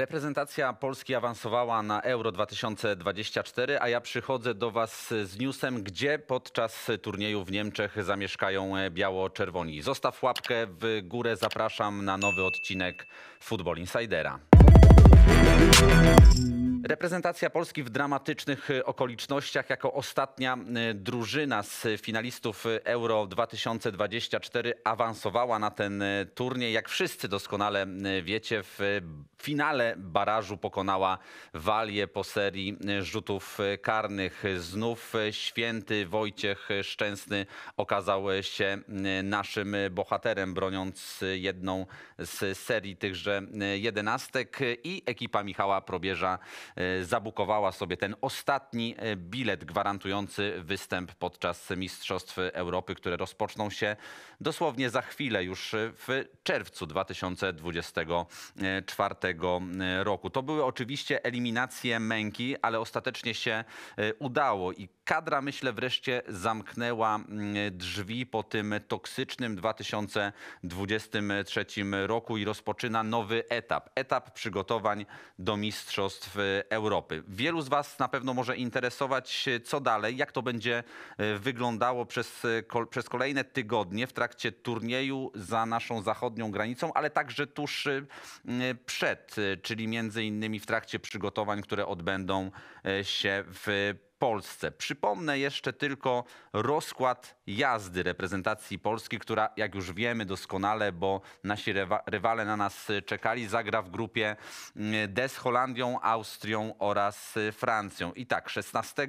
Reprezentacja Polski awansowała na Euro 2024, a ja przychodzę do Was z newsem, gdzie podczas turnieju w Niemczech zamieszkają e, biało-czerwoni. Zostaw łapkę w górę, zapraszam na nowy odcinek Football Insidera. Reprezentacja Polski w dramatycznych y, okolicznościach jako ostatnia y, drużyna z finalistów y, Euro 2024 awansowała na ten turniej. Jak wszyscy doskonale wiecie, w finale barażu pokonała Walię po serii rzutów karnych. Znów święty Wojciech Szczęsny okazał się naszym bohaterem, broniąc jedną z serii tychże jedenastek i ekipa Michała Probierza E, zabukowała sobie ten ostatni e, bilet gwarantujący występ podczas Mistrzostw Europy, które rozpoczną się dosłownie za chwilę, już e, w czerwcu 2024 roku. To były oczywiście eliminacje męki, ale ostatecznie się udało i kadra, myślę, wreszcie zamknęła drzwi po tym toksycznym 2023 roku i rozpoczyna nowy etap. Etap przygotowań do Mistrzostw Europy. Wielu z Was na pewno może interesować, co dalej, jak to będzie e, wyglądało przez, e, przez kolejne tygodnie w trakcie turnieju za naszą zachodnią granicą, ale także tuż e, przed, czyli między innymi w trakcie przygotowań, które odbędą się w Polsce. Przypomnę jeszcze tylko rozkład jazdy reprezentacji Polski, która jak już wiemy doskonale, bo nasi rywale na nas czekali, zagra w grupie mm, D z Holandią, Austrią oraz y, Francją. I tak, 16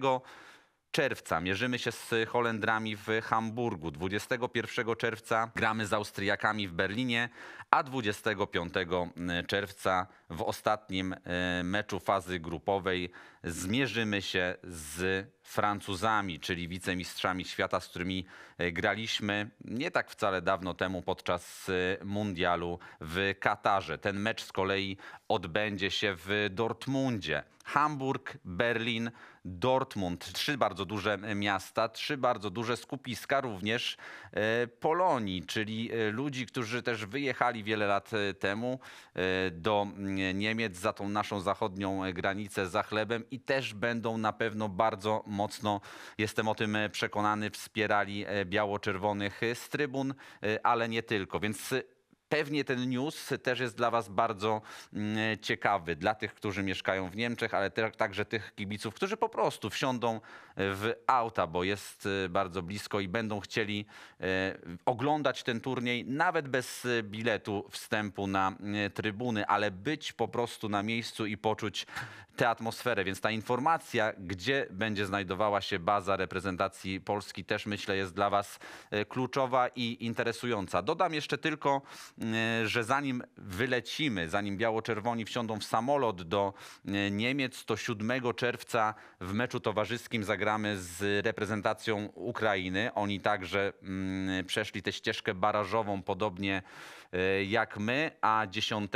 czerwca mierzymy się z Holendrami w Hamburgu, 21 czerwca gramy z Austriakami w Berlinie, a 25 mm, czerwca w ostatnim e, meczu fazy grupowej zmierzymy się z Francuzami, czyli wicemistrzami świata, z którymi e, graliśmy nie tak wcale dawno temu podczas e, mundialu w Katarze. Ten mecz z kolei odbędzie się w Dortmundzie. Hamburg, Berlin, Dortmund. Trzy bardzo duże miasta, trzy bardzo duże skupiska również Polonii, czyli ludzi, którzy też wyjechali wiele lat temu do E, Niemiec, za tą naszą zachodnią e, granicę, za chlebem i też będą na pewno bardzo mocno, jestem o tym e, przekonany, wspierali biało-czerwonych z trybun, ale nie tylko. Więc Pewnie ten news też jest dla Was bardzo mm, ciekawy, dla tych, którzy mieszkają w Niemczech, ale tak, także tych kibiców, którzy po prostu wsiądą e, w auta, bo jest e, bardzo blisko i będą chcieli e, oglądać ten turniej, nawet bez biletu wstępu na trybuny, ale być po prostu na miejscu i poczuć tę atmosferę. Więc ta informacja, gdzie będzie znajdowała się baza reprezentacji Polski, też myślę jest dla Was kluczowa i interesująca. Dodam jeszcze tylko E, że zanim wylecimy, zanim biało-czerwoni wsiądą w samolot do e, Niemiec, to 7 czerwca w meczu towarzyskim zagramy z reprezentacją Ukrainy. Oni także mm, przeszli tę ścieżkę barażową podobnie e, jak my, a 10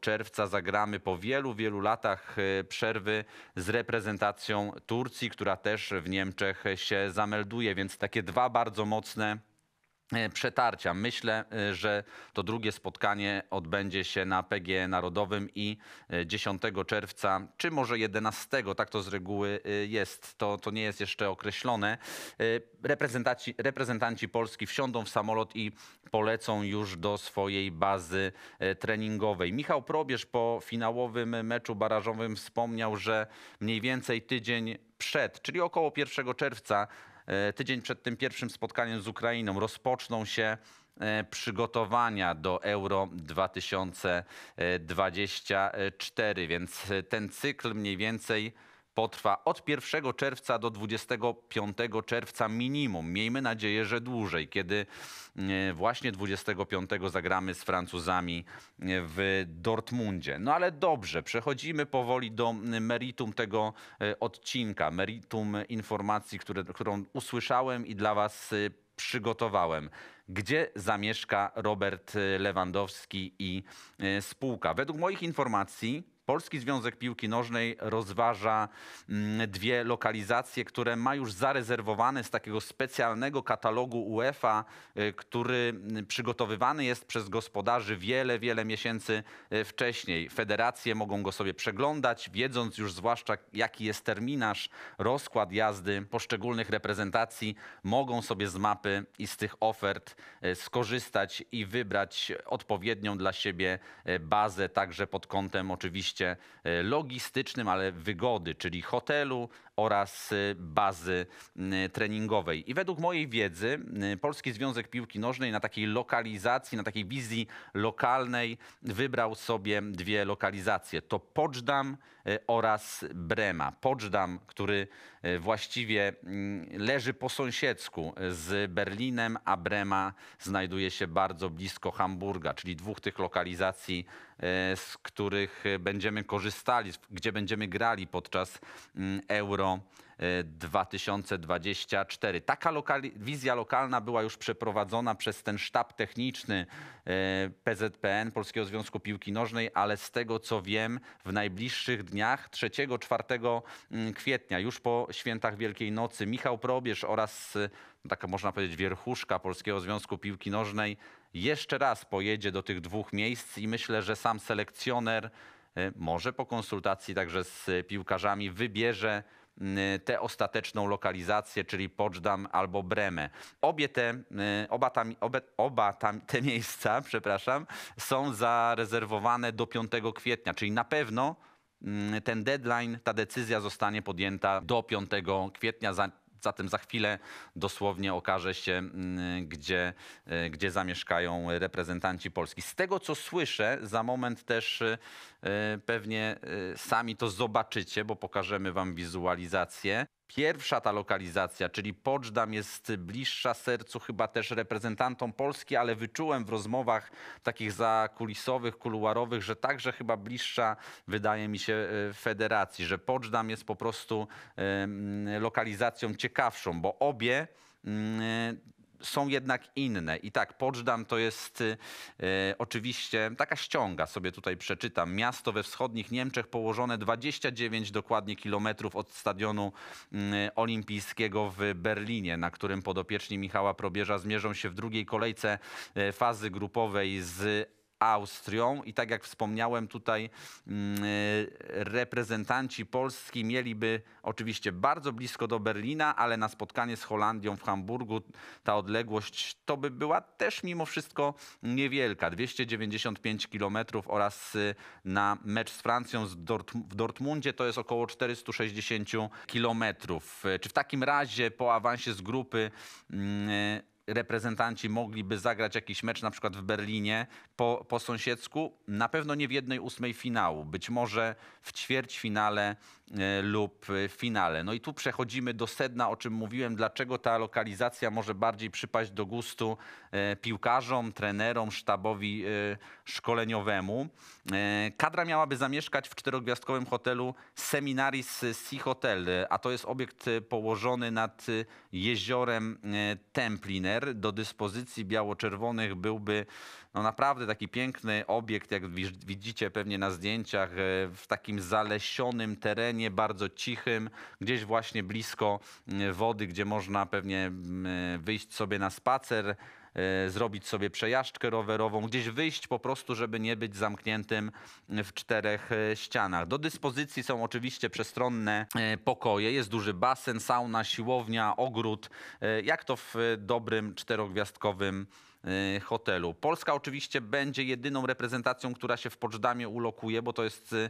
czerwca zagramy po wielu, wielu latach przerwy z reprezentacją Turcji, która też w Niemczech się zamelduje, więc takie dwa bardzo mocne E, przetarcia. Myślę, e, że to drugie spotkanie odbędzie się na PG Narodowym i 10 e, czerwca, czy może 11, tak to z reguły jest, to, to nie jest jeszcze określone. Reprezentanci, reprezentanci Polski wsiądą w samolot i polecą już do swojej bazy treningowej. Michał Probierz po finałowym meczu barażowym wspomniał, że mniej więcej tydzień przed, czyli około 1 czerwca, E, tydzień przed tym pierwszym spotkaniem z Ukrainą rozpoczną się e, przygotowania do Euro 2024, więc ten cykl mniej więcej potrwa od 1 czerwca do 25 czerwca minimum. Miejmy nadzieję, że dłużej, kiedy e, właśnie 25 zagramy z Francuzami e, w Dortmundzie. No ale dobrze, przechodzimy powoli do meritum tego e, odcinka, meritum informacji, które, którą usłyszałem i dla Was przygotowałem. Gdzie zamieszka Robert Lewandowski i spółka? Według moich informacji Polski Związek Piłki Nożnej rozważa mm, dwie lokalizacje, które ma już zarezerwowane z takiego specjalnego katalogu UEFA, y, który mm, przygotowywany jest przez gospodarzy wiele, wiele miesięcy y, wcześniej. Federacje mogą go sobie przeglądać, wiedząc już zwłaszcza jaki jest terminarz, rozkład jazdy poszczególnych reprezentacji, mogą sobie z mapy i z tych ofert y, skorzystać i wybrać odpowiednią dla siebie bazę, także pod kątem oczywiście aspekcie e, logistycznym, ale wygody, czyli hotelu, oraz y, bazy y, treningowej. I według mojej wiedzy y, Polski Związek Piłki Nożnej na takiej lokalizacji, na takiej wizji lokalnej wybrał sobie dwie lokalizacje. To Poczdam oraz Brema. Poczdam, który właściwie mm, leży po sąsiedzku z Berlinem, a Brema znajduje się bardzo blisko Hamburga, czyli dwóch tych lokalizacji, z których będziemy korzystali, gdzie będziemy grali podczas mm, Euro 2024. Taka lokali wizja lokalna była już przeprowadzona przez ten sztab techniczny e, PZPN, Polskiego Związku Piłki Nożnej, ale z tego co wiem, w najbliższych dniach 3-4 mm, kwietnia, już po świętach Wielkiej Nocy, Michał Probierz oraz e, no taka można powiedzieć wierchuszka Polskiego Związku Piłki Nożnej jeszcze raz pojedzie do tych dwóch miejsc i myślę, że sam selekcjoner e, może po konsultacji także z piłkarzami wybierze Y, tę ostateczną lokalizację, czyli Poczdam albo Bremę. Obie te, y, oba, tam, obe, oba tam, te miejsca, przepraszam, są zarezerwowane do 5 kwietnia, czyli na pewno mm, ten deadline, ta decyzja zostanie podjęta do 5 kwietnia. Zatem za chwilę dosłownie okaże się, mm, gdzie, y, gdzie zamieszkają reprezentanci Polski. Z tego, co słyszę, za moment też E, pewnie e, sami to zobaczycie, bo pokażemy wam wizualizację. Pierwsza ta lokalizacja, czyli Poczdam, jest bliższa sercu chyba też reprezentantom Polski, ale wyczułem w rozmowach takich zakulisowych, kuluarowych, że także chyba bliższa wydaje mi się e, federacji, że Poczdam jest po prostu lokalizacją ciekawszą, bo obie mm, są jednak inne. I tak, Poczdam to jest y, e, oczywiście taka ściąga, sobie tutaj przeczytam. Miasto we wschodnich Niemczech położone 29 dokładnie kilometrów od stadionu mm, olimpijskiego w Berlinie, na którym podopieczni Michała Probierza zmierzą się w drugiej kolejce e, fazy grupowej z Austrią. I tak jak wspomniałem, tutaj mm, e, reprezentanci Polski mieliby oczywiście bardzo blisko do Berlina, ale na spotkanie z Holandią w Hamburgu ta odległość to by była też mimo wszystko niewielka 295 km oraz y, na mecz z Francją w Dortmundzie to jest około 460 km. Y, czy w takim razie po awansie z grupy mm, y, reprezentanci mogliby zagrać jakiś mecz na przykład w Berlinie po, po sąsiedzku, na pewno nie w jednej ósmej finału, być może w ćwierćfinale e, lub finale. No i tu przechodzimy do sedna, o czym mówiłem, dlaczego ta lokalizacja może bardziej przypaść do gustu e, piłkarzom, trenerom, sztabowi e, szkoleniowemu. Kadra miałaby zamieszkać w czterogwiazdkowym hotelu Seminaris Sea Hotel, a to jest obiekt położony nad jeziorem Templiner do dyspozycji biało-czerwonych byłby no naprawdę taki piękny obiekt, jak widzicie pewnie na zdjęciach, e, w takim zalesionym terenie, bardzo cichym, gdzieś właśnie blisko mm, wody, gdzie można pewnie mm, wyjść sobie na spacer, E, zrobić sobie przejażdżkę rowerową, gdzieś wyjść po prostu, żeby nie być zamkniętym w czterech e, ścianach. Do dyspozycji są oczywiście przestronne e, pokoje, jest duży basen, sauna, siłownia, ogród, jak to w dobrym czterogwiazdkowym Y, hotelu. Polska oczywiście będzie jedyną reprezentacją, która się w Poczdamie ulokuje, bo to jest y,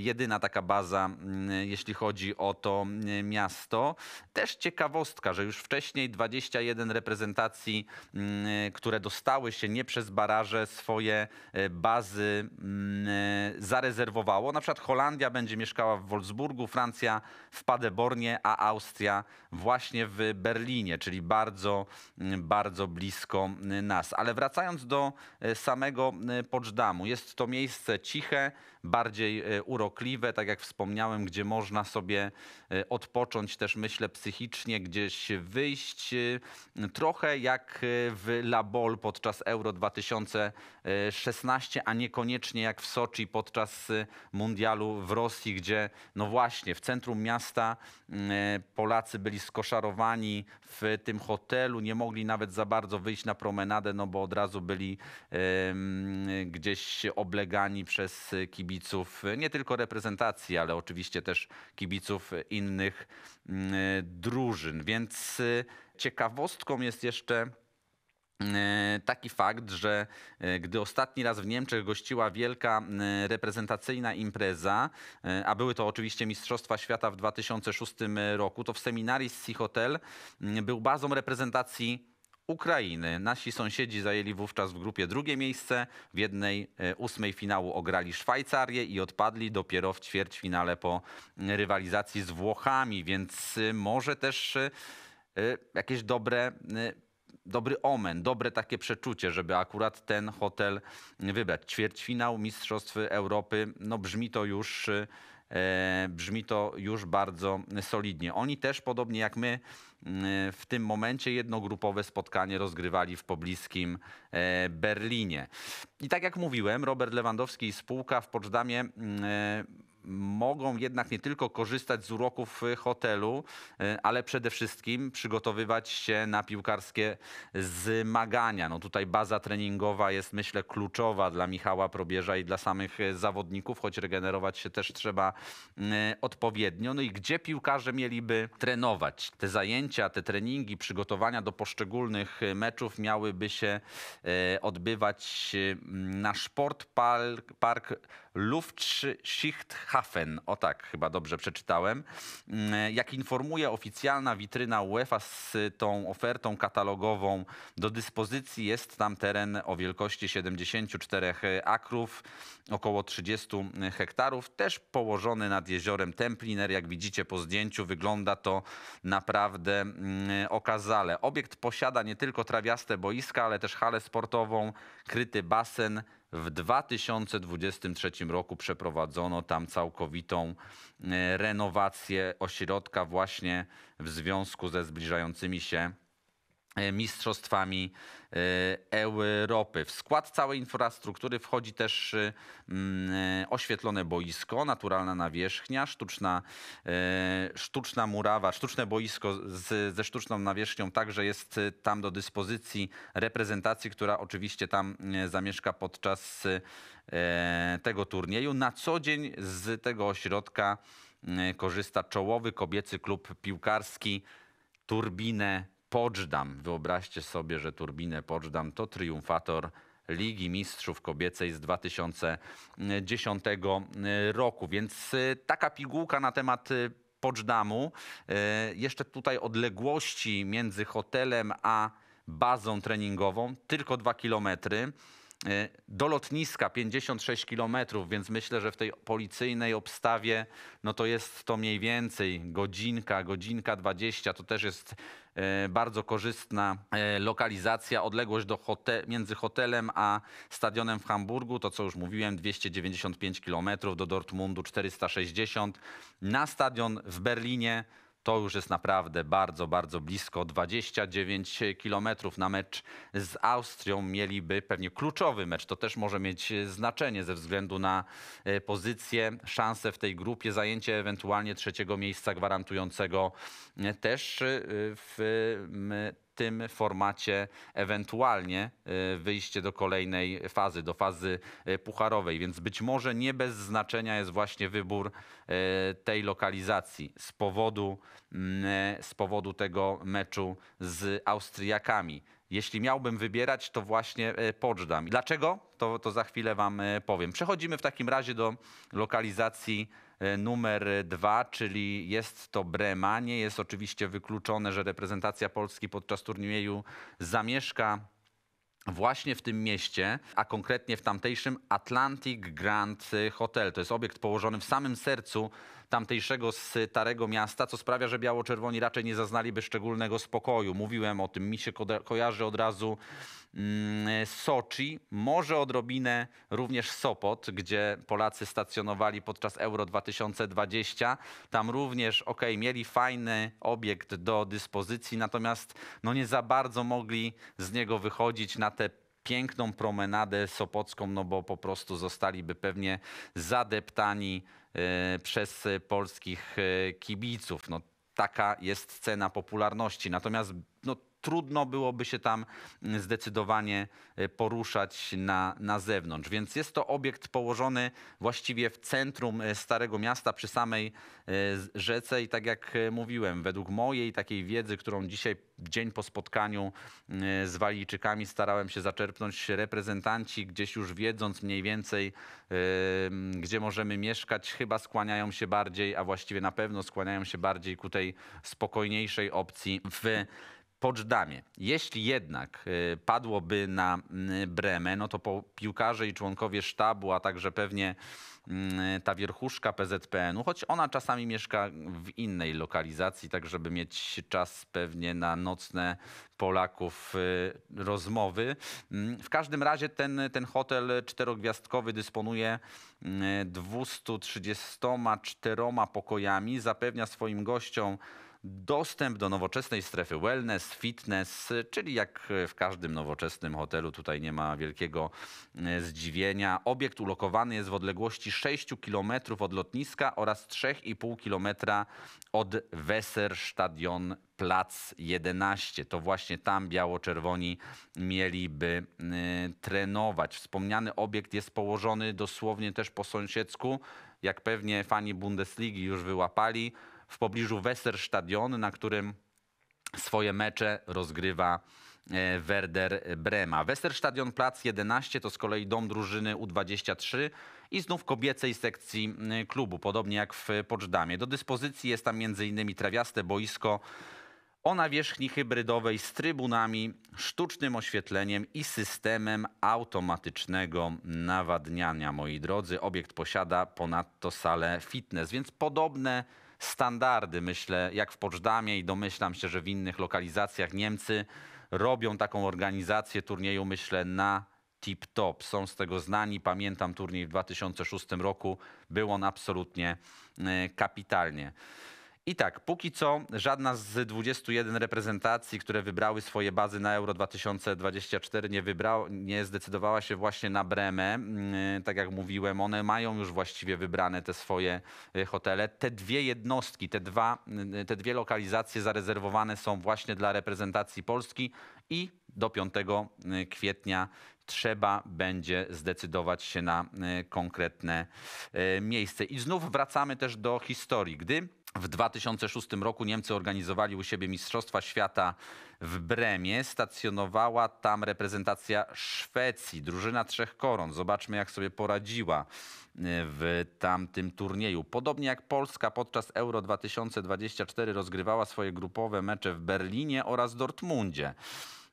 jedyna taka baza, y, jeśli chodzi o to miasto. Też ciekawostka, że już wcześniej 21 reprezentacji, które dostały się nie przez baraże, swoje bazy zarezerwowało. Na przykład Holandia będzie mieszkała w Wolfsburgu, Francja w Paderbornie, a Austria właśnie w Berlinie, czyli bardzo, bardzo blisko nas. Ale wracając do e, samego e, Poczdamu, jest to miejsce ciche, bardziej e, urokliwe, tak jak wspomniałem, gdzie można sobie e, odpocząć też, myślę, psychicznie, gdzieś wyjść e, trochę jak w Labol podczas Euro 2016, a niekoniecznie jak w Soczi podczas Mundialu w Rosji, gdzie no właśnie w centrum miasta mm, Polacy byli skoszarowani w tym hotelu, nie mogli nawet za bardzo wyjść na promenadę, no bo od razu byli gdzieś oblegani przez kibiców kibiców, nie tylko reprezentacji, ale oczywiście też kibiców innych mm, drużyn. Więc y, ciekawostką jest jeszcze y, taki fakt, że y, gdy ostatni raz w Niemczech gościła wielka reprezentacyjna impreza, a były to oczywiście Mistrzostwa Świata w 2006 roku, to w seminarii Hotel był bazą reprezentacji Ukrainy. Nasi sąsiedzi zajęli wówczas w grupie drugie miejsce. W jednej e, ósmej finału ograli Szwajcarię i odpadli dopiero w ćwierćfinale po e, rywalizacji z Włochami, więc e, może też jakieś dobre dobry omen, dobre takie przeczucie, żeby akurat ten hotel wybrać. Ćwierćfinał Mistrzostw Europy, no brzmi to już E, brzmi to już bardzo solidnie. Oni też, podobnie jak my, mm, w tym momencie jednogrupowe spotkanie rozgrywali w pobliskim e, Berlinie. I tak jak mówiłem, Robert Lewandowski i spółka w Poczdamie mm, e, mogą jednak nie tylko korzystać z uroków hotelu, e, ale przede wszystkim przygotowywać się na piłkarskie zmagania. No tutaj baza treningowa jest myślę kluczowa dla Michała Probierza i dla samych zawodników, choć regenerować się też trzeba e, odpowiednio. No i gdzie piłkarze mieliby trenować? Te zajęcia, te treningi, przygotowania do poszczególnych meczów miałyby się e, odbywać na Sport Park Luftschichthafen, o tak chyba dobrze przeczytałem. Mm, jak informuje oficjalna witryna UEFA z tą ofertą katalogową do dyspozycji jest tam teren o wielkości 74 akrów, około 30 hektarów, też położony nad jeziorem Templiner. Jak widzicie po zdjęciu wygląda to naprawdę mm, okazale. Obiekt posiada nie tylko trawiaste boiska, ale też halę sportową, kryty basen, w 2023 roku przeprowadzono tam całkowitą e, renowację ośrodka właśnie w związku ze zbliżającymi się E, mistrzostwami e, Europy. W skład całej infrastruktury wchodzi też e, mm, oświetlone boisko, naturalna nawierzchnia, sztuczna, sztuczna murawa, sztuczne boisko z, ze sztuczną nawierzchnią także jest tam do dyspozycji reprezentacji, która oczywiście tam zamieszka podczas tego turnieju. Na co dzień z tego ośrodka korzysta czołowy kobiecy klub piłkarski Turbinę Poczdam. Wyobraźcie sobie, że turbinę Poczdam to triumfator Ligi Mistrzów Kobiecej z 2010 roku. Więc y, taka pigułka na temat y, Poczdamu. Y, jeszcze tutaj odległości między hotelem a bazą treningową tylko dwa kilometry. E, do lotniska 56 km, więc myślę, że w tej policyjnej obstawie no to jest to mniej więcej godzinka, godzinka 20. To też jest e, bardzo korzystna e, lokalizacja, odległość do między hotelem a stadionem w Hamburgu, to co już mówiłem, 295 km do Dortmundu 460, na stadion w Berlinie to już jest naprawdę bardzo, bardzo blisko. 29 km na mecz z Austrią mieliby pewnie kluczowy mecz. To też może mieć znaczenie ze względu na e, pozycję, szanse w tej grupie, zajęcie ewentualnie trzeciego miejsca gwarantującego e, też e, w tym formacie ewentualnie e, wyjście do kolejnej fazy, do fazy e, pucharowej. Więc być może nie bez znaczenia jest właśnie wybór e, tej lokalizacji z powodu, mm, z powodu tego meczu z Austriakami jeśli miałbym wybierać, to właśnie e, Poczdam. Dlaczego? To, to za chwilę wam e, powiem. Przechodzimy w takim razie do lokalizacji e, numer dwa, czyli jest to Brema. Nie jest oczywiście wykluczone, że reprezentacja Polski podczas turnieju zamieszka właśnie w tym mieście, a konkretnie w tamtejszym Atlantic Grand Hotel. To jest obiekt położony w samym sercu tamtejszego starego miasta, co sprawia, że biało-czerwoni raczej nie zaznaliby szczególnego spokoju. Mówiłem o tym, mi się ko kojarzy od razu mm, Soczi, może odrobinę również Sopot, gdzie Polacy stacjonowali podczas Euro 2020. Tam również, ok, mieli fajny obiekt do dyspozycji, natomiast no nie za bardzo mogli z niego wychodzić na te piękną promenadę sopocką, no bo po prostu zostaliby pewnie zadeptani e, przez polskich e, kibiców. No, taka jest cena popularności. Natomiast no, trudno byłoby się tam mm, zdecydowanie e, poruszać na, na zewnątrz. Więc jest to obiekt położony właściwie w centrum e, Starego Miasta, przy samej e, rzece i tak jak mówiłem, według mojej takiej wiedzy, którą dzisiaj dzień po spotkaniu z Walijczykami starałem się zaczerpnąć reprezentanci, gdzieś już wiedząc mniej więcej, gdzie możemy mieszkać, chyba skłaniają się bardziej, a właściwie na pewno skłaniają się bardziej ku tej spokojniejszej opcji w Poczdamie. Jeśli jednak y, padłoby na y, Bremę, no to piłkarze i członkowie sztabu, a także pewnie mm, ta wierchuszka PZPN-u, choć ona czasami mieszka w innej lokalizacji, tak żeby mieć czas pewnie na nocne Polaków y, rozmowy. Mm, w każdym razie ten, ten hotel czterogwiazdkowy dysponuje 234 mm, pokojami, zapewnia swoim gościom dostęp do nowoczesnej strefy wellness, fitness, czyli jak w każdym nowoczesnym hotelu, tutaj nie ma wielkiego e, zdziwienia. Obiekt ulokowany jest w odległości 6 km od lotniska oraz 3,5 km od Weserstadion Plac 11. To właśnie tam biało-czerwoni mieliby e, trenować. Wspomniany obiekt jest położony dosłownie też po sąsiedzku, jak pewnie fani Bundesligi już wyłapali, w pobliżu Westerstadion, na którym swoje mecze rozgrywa e, Werder Brema. Westerstadion Plac 11 to z kolei dom drużyny U23 i znów kobiecej sekcji klubu, podobnie jak w Poczdamie. Do dyspozycji jest tam m.in. trawiaste boisko o nawierzchni hybrydowej z trybunami, sztucznym oświetleniem i systemem automatycznego nawadniania. Moi drodzy, obiekt posiada ponadto salę fitness, więc podobne standardy. Myślę, jak w Poczdamie i domyślam się, że w innych lokalizacjach Niemcy robią taką organizację turnieju, myślę, na tip-top. Są z tego znani. Pamiętam turniej w 2006 roku. Był on absolutnie e, kapitalnie. I tak, póki co żadna z 21 reprezentacji, które wybrały swoje bazy na Euro 2024 nie, nie zdecydowała się właśnie na Bremę. Mm, tak jak mówiłem, one mają już właściwie wybrane te swoje e, hotele. Te dwie jednostki, te, dwa, mm, te dwie lokalizacje zarezerwowane są właśnie dla reprezentacji Polski i do 5 mm, kwietnia trzeba będzie zdecydować się na e, konkretne e, miejsce. I znów wracamy też do historii. Gdy w 2006 roku Niemcy organizowali u siebie Mistrzostwa Świata w Bremie. Stacjonowała tam reprezentacja Szwecji, drużyna Trzech Koron. Zobaczmy, jak sobie poradziła e, w tamtym turnieju. Podobnie jak Polska podczas Euro 2024 rozgrywała swoje grupowe mecze w Berlinie oraz Dortmundzie.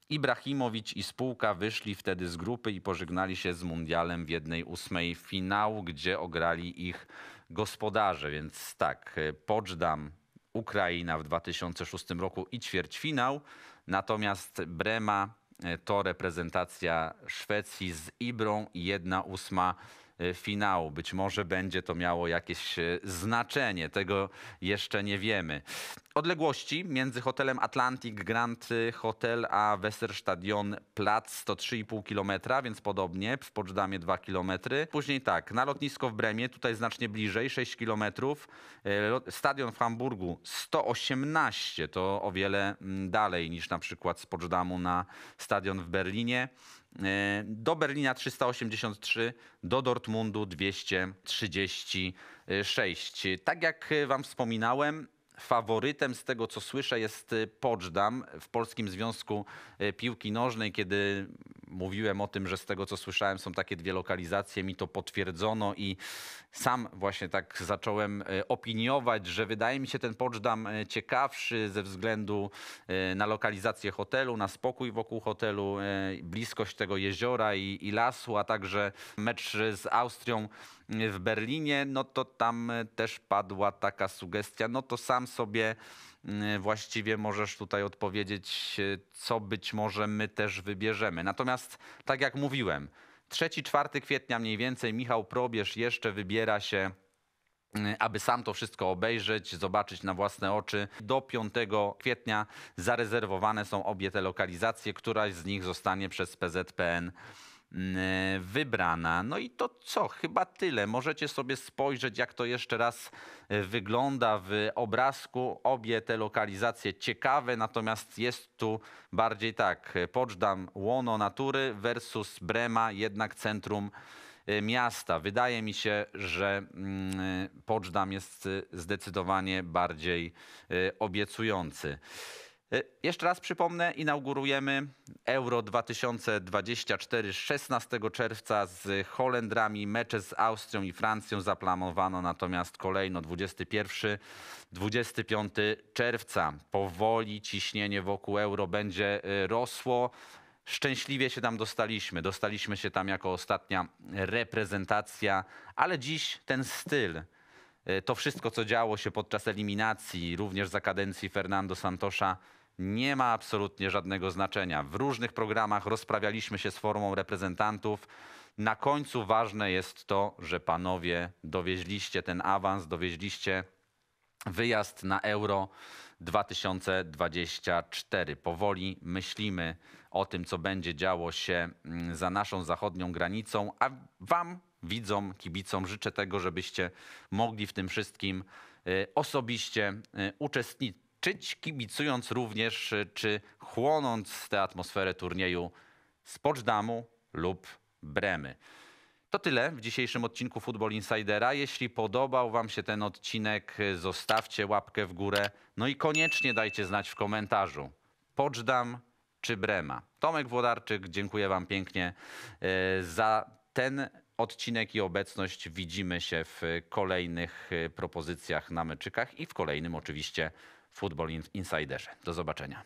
Ibrahimowicz i spółka wyszli wtedy z grupy i pożegnali się z mundialem w 1-8 finału, gdzie ograli ich gospodarze. Więc tak, y, Poczdam, Ukraina w 2006 roku i ćwierćfinał. Natomiast Brema y, to reprezentacja Szwecji z Ibrą 1-8 E, finału. Być może będzie to miało jakieś e, znaczenie, tego jeszcze nie wiemy. Odległości między hotelem Atlantic Grand Hotel a Westerstadion Platz to 3,5 km, więc podobnie, w Poczdamie 2 km. Później tak, na lotnisko w Bremie, tutaj znacznie bliżej, 6 km. E, stadion w Hamburgu 118, to o wiele mm, dalej niż na przykład z Poczdamu na stadion w Berlinie. E, do Berlina 383, do Dortmundu 236. Tak jak Wam wspominałem, faworytem z tego, co słyszę, jest y, Poczdam w Polskim Związku y, Piłki Nożnej. Kiedy mówiłem o tym, że z tego, co słyszałem, są takie dwie lokalizacje, mi to potwierdzono i sam właśnie tak zacząłem y, opiniować, że wydaje mi się ten Poczdam ciekawszy ze względu na lokalizację hotelu, na spokój wokół hotelu, bliskość tego jeziora i, i lasu, a także mecz z Austrią w Berlinie, no to tam też padła taka sugestia, no to sam sobie mm, właściwie możesz tutaj odpowiedzieć, e, co być może my też wybierzemy. Natomiast tak jak mówiłem, 3-4 kwietnia mniej więcej Michał Probierz jeszcze wybiera się mm, aby sam to wszystko obejrzeć, zobaczyć na własne oczy. Do 5 kwietnia zarezerwowane są obie te lokalizacje, któraś z nich zostanie przez PZPN Mm, e, wybrana. No i to co? Chyba tyle. Możecie sobie spojrzeć, jak to jeszcze raz e, wygląda w obrazku. Obie te lokalizacje ciekawe, natomiast jest tu bardziej tak Poczdam łono natury versus Brema, jednak centrum e, miasta. Wydaje mi się, że mm, Poczdam jest zdecydowanie bardziej obiecujący. E, jeszcze raz przypomnę, inaugurujemy Euro 2024 16 czerwca z Holendrami. Mecze z Austrią i Francją zaplanowano natomiast kolejno 21-25 czerwca. Powoli ciśnienie wokół Euro będzie e, rosło. Szczęśliwie się tam dostaliśmy. Dostaliśmy się tam jako ostatnia reprezentacja, ale dziś ten styl e, to wszystko, co działo się podczas eliminacji, również za kadencji Fernando Santosza, nie ma absolutnie żadnego znaczenia. W różnych programach rozprawialiśmy się z formą reprezentantów. Na końcu ważne jest to, że panowie dowieźliście ten awans, dowieźliście wyjazd na Euro 2024. Powoli myślimy o tym, co będzie działo się mm, za naszą zachodnią granicą, a Wam, widzom, kibicom życzę tego, żebyście mogli w tym wszystkim y, osobiście y, uczestniczyć czyć, kibicując również czy chłonąc tę atmosferę turnieju z Poczdamu lub Bremy. To tyle w dzisiejszym odcinku Football Insidera. Jeśli podobał Wam się ten odcinek, zostawcie łapkę w górę. No i koniecznie dajcie znać w komentarzu. Poczdam czy Brema? Tomek Włodarczyk, dziękuję Wam pięknie e, za ten odcinek i obecność. Widzimy się w kolejnych e, propozycjach na meczykach i w kolejnym oczywiście Football Insiderze. Do zobaczenia.